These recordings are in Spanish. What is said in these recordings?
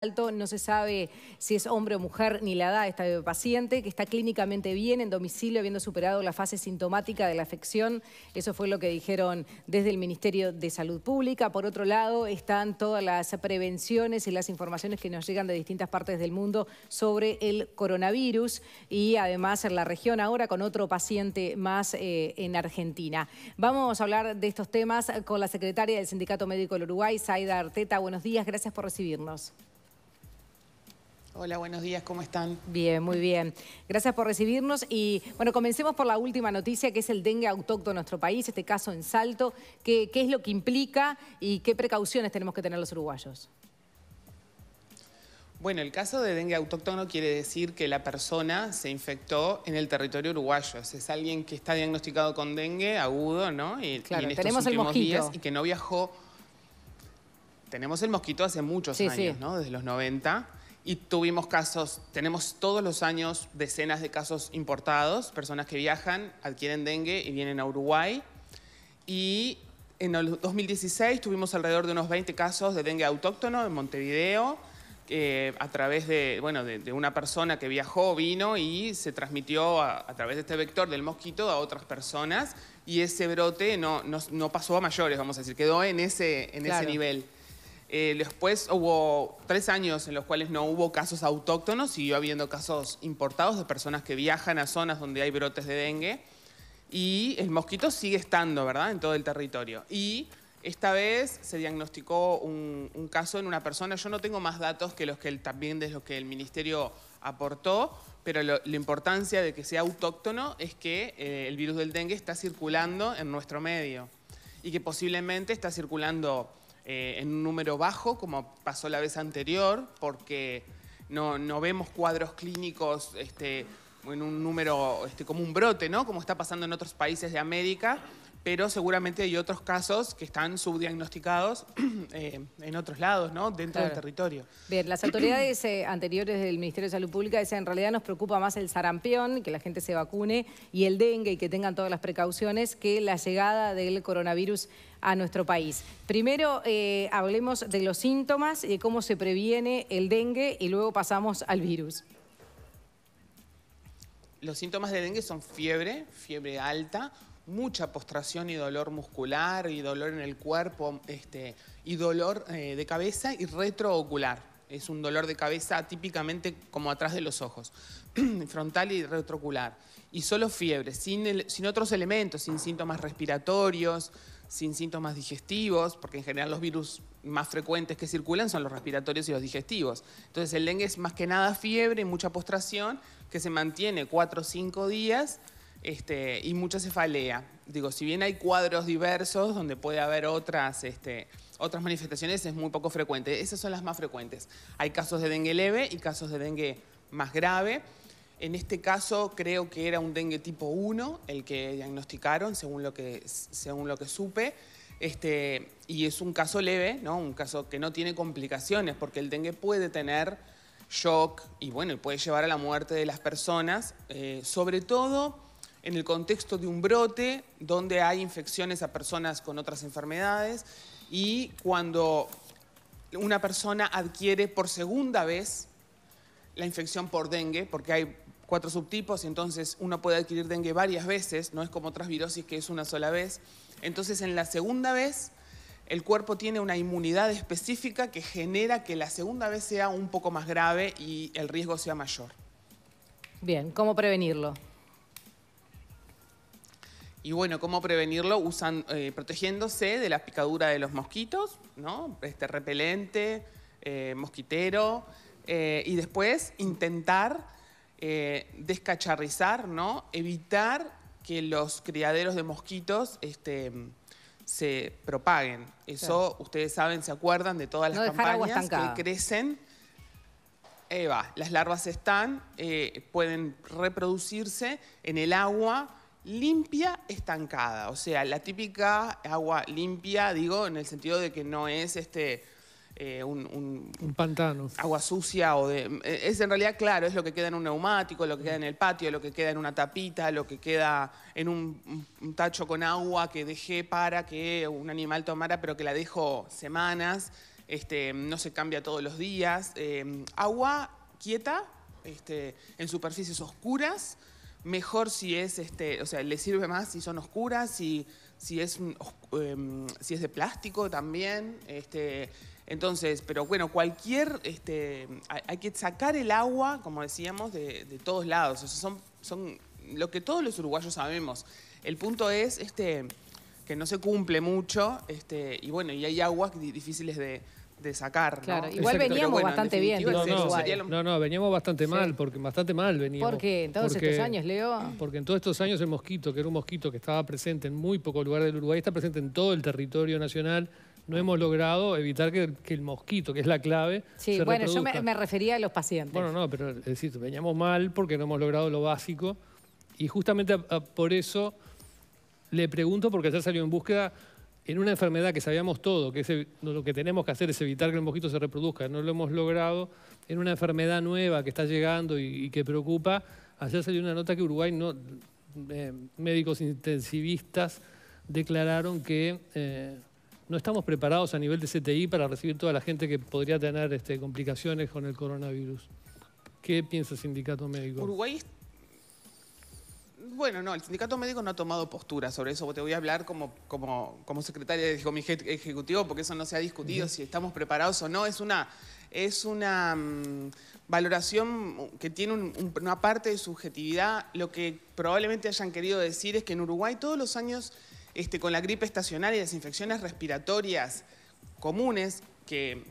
Alto, no se sabe si es hombre o mujer ni la edad de esta paciente, que está clínicamente bien en domicilio, habiendo superado la fase sintomática de la afección. Eso fue lo que dijeron desde el Ministerio de Salud Pública. Por otro lado, están todas las prevenciones y las informaciones que nos llegan de distintas partes del mundo sobre el coronavirus y además en la región ahora con otro paciente más eh, en Argentina. Vamos a hablar de estos temas con la secretaria del Sindicato Médico del Uruguay, Saida Arteta. Buenos días, gracias por recibirnos. Hola, buenos días, ¿cómo están? Bien, muy bien. Gracias por recibirnos y bueno, comencemos por la última noticia que es el dengue autóctono en nuestro país, este caso en Salto. ¿Qué, es lo que implica y qué precauciones tenemos que tener los uruguayos? Bueno, el caso de dengue autóctono quiere decir que la persona se infectó en el territorio uruguayo. Es alguien que está diagnosticado con dengue agudo, ¿no? Y, claro, tenemos el mosquito. y que no viajó. Tenemos el mosquito hace muchos años, ¿no? Desde los 90 y tuvimos casos, tenemos todos los años decenas de casos importados, personas que viajan, adquieren dengue y vienen a Uruguay. Y en el 2016 tuvimos alrededor de unos 20 casos de dengue autóctono en Montevideo, a través de, bueno, de, una persona que viajó, vino y se transmitió a, través de este vector del mosquito a otras personas. Y ese brote no, no, pasó a mayores, vamos a decir, quedó en ese, en ese nivel. Eh, después hubo tres años en los cuales no hubo casos autóctonos, siguió habiendo casos importados de personas que viajan a zonas donde hay brotes de dengue. Y el mosquito sigue estando, ¿verdad?, en todo el territorio. Y esta vez se diagnosticó un, caso en una persona. Yo no tengo más datos que los que también de los que el ministerio aportó, pero la importancia de que sea autóctono es que eh, el virus del dengue está circulando en nuestro medio y que posiblemente está circulando eh, en un número bajo, como pasó la vez anterior, porque no, vemos cuadros clínicos este, en un número este, como un brote, ¿no? Como está pasando en otros países de América pero seguramente hay otros casos que están subdiagnosticados eh, en otros lados, ¿no? Dentro del territorio. Bien, las autoridades eh, anteriores del Ministerio de Salud Pública decían, en realidad nos preocupa más el sarampión, que la gente se vacune, y el dengue, y que tengan todas las precauciones, que la llegada del coronavirus a nuestro país. Primero eh, hablemos de los síntomas y de cómo se previene el dengue, y luego pasamos al virus. Los síntomas de dengue son fiebre, fiebre alta, mucha postración y dolor muscular y dolor en el cuerpo este, y dolor eh, de cabeza y retroocular. Es un dolor de cabeza típicamente como atrás de los ojos, frontal y retroocular. Y solo fiebre, sin, sin otros elementos, sin síntomas respiratorios, sin síntomas digestivos, porque en general los virus más frecuentes que circulan son los respiratorios y los digestivos. Entonces el dengue es más que nada fiebre, mucha postración, que se mantiene 4 o 5 días este, y mucha cefalea. Digo, si bien hay cuadros diversos donde puede haber este, otras, manifestaciones, es muy poco frecuente. Esas son las más frecuentes. Hay casos de dengue leve y casos de dengue más grave. En este caso creo que era un dengue tipo 1 el que diagnosticaron, según lo que, según lo que supe. Este, y es un caso leve, un caso que no tiene complicaciones, porque el dengue puede tener shock y bueno, puede llevar a la muerte de las personas, eh, sobre todo en el contexto de un brote donde hay infecciones a personas con otras enfermedades y cuando una persona adquiere por segunda vez la infección por dengue, porque hay cuatro subtipos, entonces uno puede adquirir dengue varias veces, no es como otras virosis que es una sola vez. Entonces en la segunda vez el cuerpo tiene una inmunidad específica que genera que la segunda vez sea un poco más grave y el riesgo sea mayor. Bien, ¿cómo prevenirlo? Y bueno, ¿cómo prevenirlo? Eh, protegiéndose de la picadura de los mosquitos, ¿no? Este repelente, eh, mosquitero. Eh, y después intentar descacharrizar, ¿no? Evitar que los criaderos de mosquitos este, se propaguen. Eso ustedes saben, se acuerdan de todas las campañas que crecen. Eva, las larvas están, pueden reproducirse en el agua limpia estancada, o sea, la típica agua limpia, digo, en el sentido de que no es este eh, un, pantano. Agua sucia o eh, Es en realidad claro, es lo que queda en un neumático, lo que queda en el patio, lo que queda en una tapita, lo que queda en un, tacho con agua que dejé para que un animal tomara, pero que la dejo semanas, este, no se cambia todos los días. Eh, agua quieta, este, en superficies oscuras mejor si es, este, o sea, le sirve más si son oscuras, si, si, es, mm, em, si es de plástico también. Este, entonces, pero bueno, cualquier, este, hay, que sacar el agua, como decíamos, de, todos lados. O sea, son, son lo que todos los uruguayos sabemos. El punto es este, que no se cumple mucho, este, y bueno, y hay aguas difíciles de, de sacar. Claro, igual veníamos bastante bien. No, no, veníamos bastante mal, porque bastante mal veníamos. ¿Por qué? En todos estos años, Leo. Porque en todos estos años el mosquito, que era un mosquito que estaba presente en muy pocos lugares del Uruguay, está presente en todo el territorio nacional. No hemos logrado evitar que, el mosquito, que es la clave. Sí, bueno, yo me, refería a los pacientes. Bueno, no, pero es decir, veníamos mal porque no hemos logrado lo básico. Y justamente por eso le pregunto, porque ayer salió en búsqueda en una enfermedad que sabíamos todo, que es, lo que tenemos que hacer es evitar que el mosquito se reproduzca, no lo hemos logrado, en una enfermedad nueva que está llegando y, que preocupa, ayer salió una nota que Uruguay, no, eh, médicos intensivistas declararon que eh, no estamos preparados a nivel de CTI para recibir toda la gente que podría tener este, complicaciones con el coronavirus. ¿Qué piensa el sindicato médico? Uruguay bueno, no, el sindicato médico no ha tomado postura sobre eso. Te voy a hablar como, como, como secretaria de ejecutivo, porque eso no se ha discutido, si estamos preparados o no. Es una, es una mm, valoración que tiene una parte de subjetividad. Lo que probablemente hayan querido decir es que en Uruguay todos los años, este, con la gripe estacional y las infecciones respiratorias comunes, que,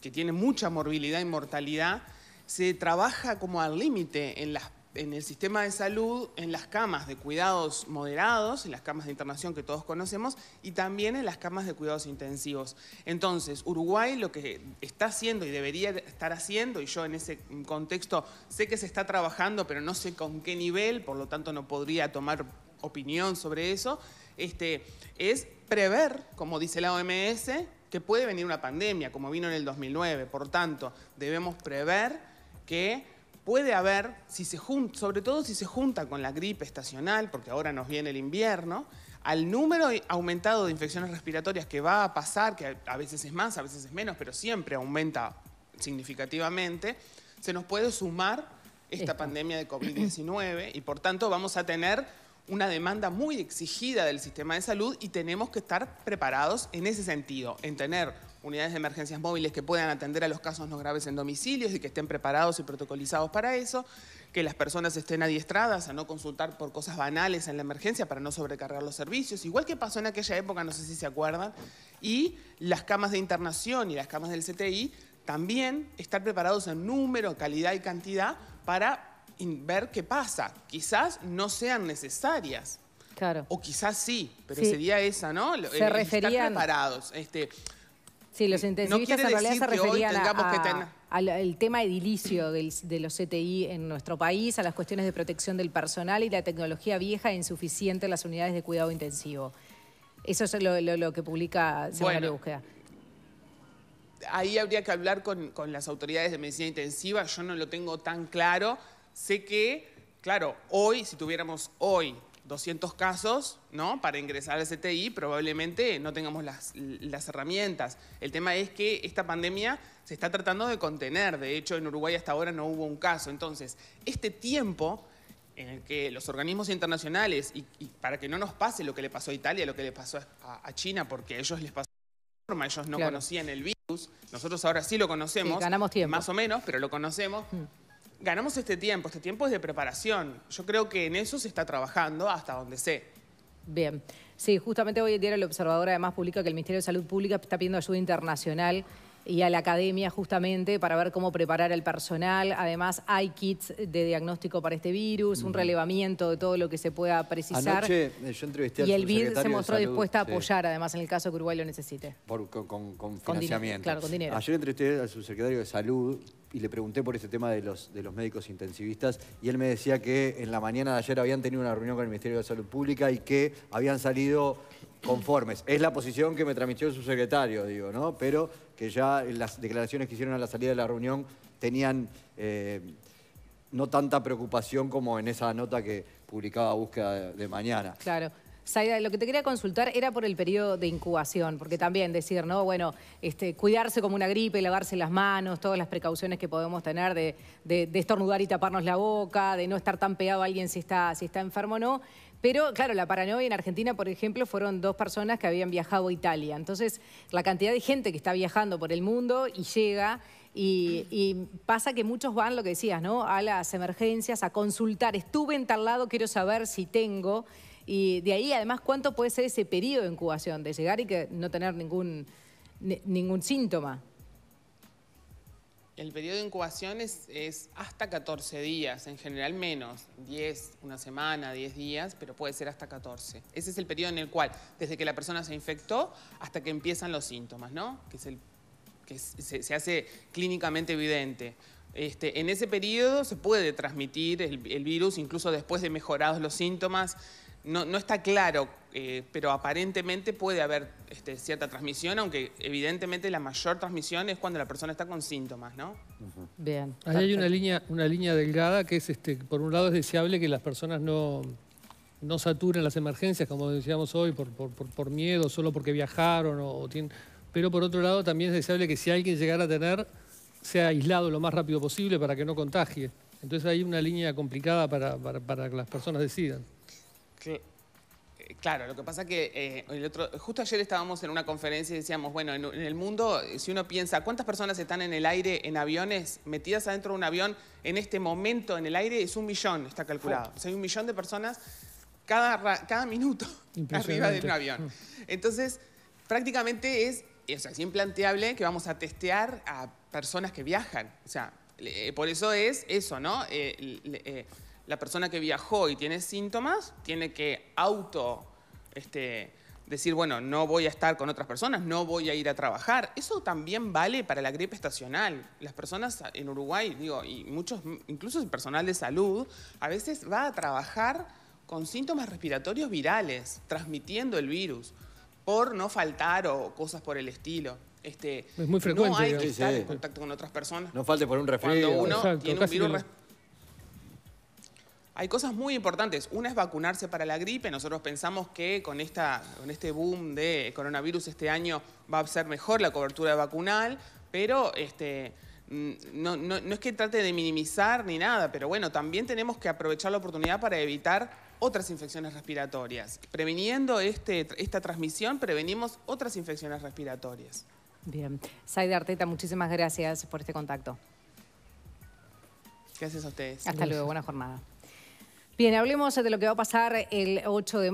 que tienen mucha morbilidad y mortalidad, se trabaja como al límite en las en el sistema de salud, en las camas de cuidados moderados, en las camas de internación que todos conocemos, y también en las camas de cuidados intensivos. Entonces, Uruguay lo que está haciendo y debería estar haciendo, y yo en ese contexto sé que se está trabajando, pero no sé con qué nivel, por lo tanto no podría tomar opinión sobre eso, este, es prever, como dice la OMS, que puede venir una pandemia, como vino en el 2009. Por tanto, debemos prever que puede haber, si se sobre todo si se junta con la gripe estacional, porque ahora nos viene el invierno, al número aumentado de infecciones respiratorias que va a pasar, que a veces es más, a veces es menos, pero siempre aumenta significativamente, se nos puede sumar esta pandemia de COVID-19 y por tanto vamos a tener una demanda muy exigida del sistema de salud y tenemos que estar preparados en ese sentido, en tener unidades de emergencias móviles que puedan atender a los casos no graves en domicilios y que estén preparados y protocolizados para eso, que las personas estén adiestradas a no consultar por cosas banales en la emergencia para no sobrecargar los servicios, igual que pasó en aquella época, no sé si se acuerdan, y las camas de internación y las camas del CTI también estar preparados en número, calidad y cantidad para ver qué pasa. Quizás no sean necesarias. Claro. O quizás sí, pero sería esa, ¿no? Se referían... Estar preparados. Este, Sí, los intensivistas en realidad se referían al, tema edilicio de los CTI en nuestro país, a las cuestiones de protección del personal y la tecnología vieja e insuficiente en las unidades de cuidado intensivo. Eso es lo, que publica Semana Búsqueda ahí habría que hablar con, las autoridades de medicina intensiva, yo no lo tengo tan claro. Sé que, claro, hoy, si tuviéramos hoy 200 casos, ¿no? Para ingresar al CTI probablemente no tengamos las, herramientas. El tema es que esta pandemia se está tratando de contener. De hecho, en Uruguay hasta ahora no hubo un caso. Entonces, este tiempo en el que los organismos internacionales, y, para que no nos pase lo que le pasó a Italia, lo que le pasó a, China, porque ellos les pasó de forma, ellos no conocían el virus, nosotros ahora sí lo conocemos, más o menos, pero lo conocemos. Mm ganamos este tiempo, este tiempo es de preparación. Yo creo que en eso se está trabajando hasta donde sé. Bien. Sí, justamente hoy el día El Observador además publica que el Ministerio de Salud Pública está pidiendo ayuda internacional y a la academia justamente para ver cómo preparar al personal. Además, hay kits de diagnóstico para este virus, un relevamiento de todo lo que se pueda precisar. Anoche eh, yo entrevisté al Y el BID se mostró dispuesta a apoyar, además, en el caso que Uruguay lo necesite. con, financiamiento. claro, con dinero. Ayer entrevisté al subsecretario de Salud y le pregunté por este tema de los, de los médicos intensivistas y él me decía que en la mañana de ayer habían tenido una reunión con el Ministerio de Salud Pública y que habían salido conformes. Es la posición que me transmitió su secretario, digo, ¿no? Pero que ya las declaraciones que hicieron a la salida de la reunión tenían eh, no tanta preocupación como en esa nota que publicaba Búsqueda de Mañana. Claro. Saida, lo que te quería consultar era por el periodo de incubación, porque también decir, ¿no? Bueno, este, cuidarse como una gripe, lavarse las manos, todas las precauciones que podemos tener de, estornudar y taparnos la boca, de no estar tan pegado a alguien si está, si está enfermo o no, pero claro, la paranoia en Argentina, por ejemplo, fueron dos personas que habían viajado a Italia. Entonces, la cantidad de gente que está viajando por el mundo y llega... Y, pasa que muchos van, lo que decías, ¿no? A las emergencias, a consultar. Estuve en tal lado, quiero saber si tengo. Y de ahí, además, ¿cuánto puede ser ese periodo de incubación? De llegar y que no tener ningún, ningún síntoma. El periodo de incubación es, hasta 14 días, en general menos, 10, una semana, 10 días, pero puede ser hasta 14. Ese es el periodo en el cual, desde que la persona se infectó hasta que empiezan los síntomas, ¿no? Que, se, hace clínicamente evidente. Este, en ese periodo se puede transmitir el virus, incluso después de mejorados los síntomas no, está claro, eh, pero aparentemente puede haber este, cierta transmisión, aunque evidentemente la mayor transmisión es cuando la persona está con síntomas, ¿no? Ahí hay una línea, una línea delgada que es, este, por un lado es deseable que las personas no, no saturen las emergencias, como decíamos hoy, por, por, miedo, solo porque viajaron o, tienen... Pero por otro lado también es deseable que si alguien llegara a tener, sea aislado lo más rápido posible para que no contagie. Entonces hay una línea complicada para, para, para que las personas decidan. Eh, claro, lo que pasa que eh, justo ayer estábamos en una conferencia y decíamos, bueno, en, el mundo, eh, si uno piensa, ¿cuántas personas están en el aire en aviones, metidas adentro de un avión en este momento en el aire? Es un millón, está calculado. O hay un millón de personas cada, cada minuto arriba de un avión. Mm. Entonces, prácticamente es, es implanteable que vamos a testear a personas que viajan. O sea, por eso es eso, ¿no? la persona que viajó y tiene síntomas tiene que auto este, decir, bueno, no voy a estar con otras personas, no voy a ir a trabajar. Eso también vale para la gripe estacional. Las personas en Uruguay, digo, y muchos, incluso el personal de salud, a veces va a trabajar con síntomas respiratorios virales, transmitiendo el virus, por no faltar o cosas por el estilo. Este, es muy frecuente. No hay que estar en contacto con otras personas. No falte por un resfriado. Cuando uno tiene un virus hay cosas muy importantes. Una es vacunarse para la gripe. Nosotros pensamos que con, esta, con este boom de coronavirus este año va a ser mejor la cobertura vacunal, pero este, mm, no, es que trate de minimizar ni nada, pero bueno, también tenemos que aprovechar la oportunidad para evitar otras infecciones respiratorias. Previniendo este, esta transmisión, prevenimos otras infecciones respiratorias. Bien. Saida Arteta, muchísimas gracias por este contacto. Gracias a ustedes. Hasta luego, buena jornada. Bien, hablemos de lo que va a pasar el 8 de marzo.